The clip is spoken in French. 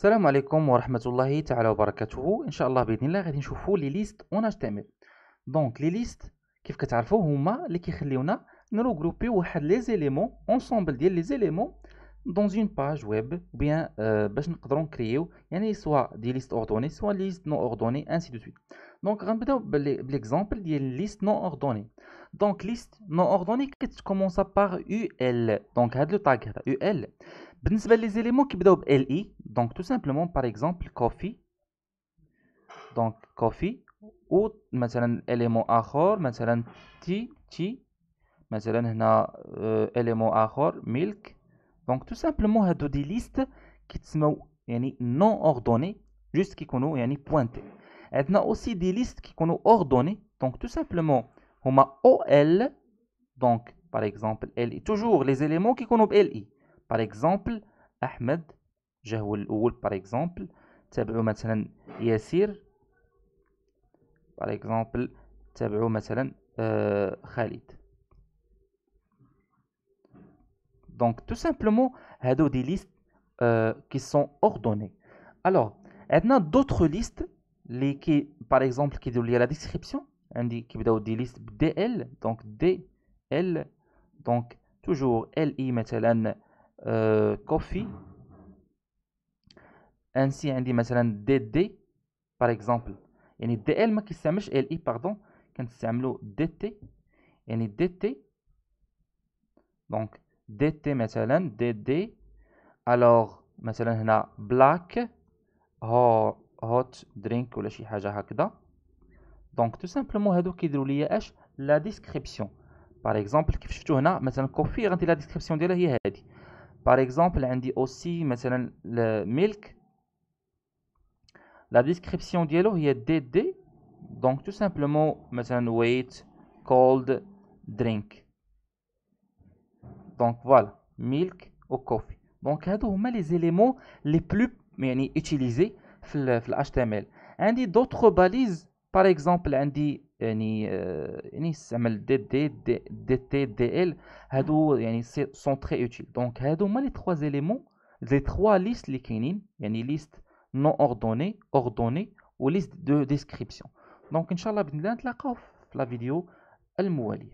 السلام عليكم ورحمة الله تعالى وبركاته إن شاء الله بإذن الله غادي نشوفوا لي ليست اون اتش دونك لي ليست كيف كتعرفوا هما اللي كيخليونا نروغروبي واحد لي زيليمون اونسومبل ديال لي زيليمون دون اون باج ويب بيان باش نقدروا نكريو يعني سوا دي ليست اوردوني سوا ليست نو اوردوني انسي دو سويت دونك غنبداو بالاكزامبل ديال ليست نو اوردوني دونك ليست نو اوردوني كتكومونسا باغ يو ال دونك هاد لو تاغ هذا يو ال بالنسبه لي زيليمون كيبداو ب ال اي e. Donc tout simplement, par exemple, coffee. Donc coffee ou مثلا élément اخر maintenant, tea tea مثلا هنا euh, élément اخر milk. Donc tout simplement هادو des listes qui sont non ordonnées juste qui يعني pointées. a aussi des listes qui sont ordonnées. Donc tout simplement هما OL donc par exemple LI toujours les éléments qui L, I. Par exemple Ahmed جا هو الاول باغ اكزومبل تابعوا مثلا ياسير باغ اكزومبل تابعوا مثلا آه خالد دونك تو سامبلومون هادو دي ليست آه كي سون اوردوني الوغ عندنا دوطخ ليست لي كي باغ اكزومبل كيديروا ليا لا ديسكريبسيون عندي كيبداو دي ليست بدي ال دونك دي ال دونك توجور ال اي مثلا آه كوفي Ainsi, j'ai, par exemple, le nom de l'article. Le nom pardon. On utilise DT, nom DT, Donc, DT, Alors, par exemple, ici, le Hot drink » ou le hakda Donc, tout simplement, la description. Par exemple, comme vous la description de Par exemple, aussi, le milk. La description du dialogue est DD, donc tout simplement, mais wait, cold, drink. Donc voilà, milk ou coffee. Donc, à les éléments les plus utilisés utilisé l'HTML. Il d'autres balises, par exemple, il euh, ni a DD, DT, DL, sont très utiles. Donc, il les trois éléments, les trois listes qui sont les listes non ordonné, ordonné ou liste de description. Donc, Inch'Allah, la vidéo al-Mouali.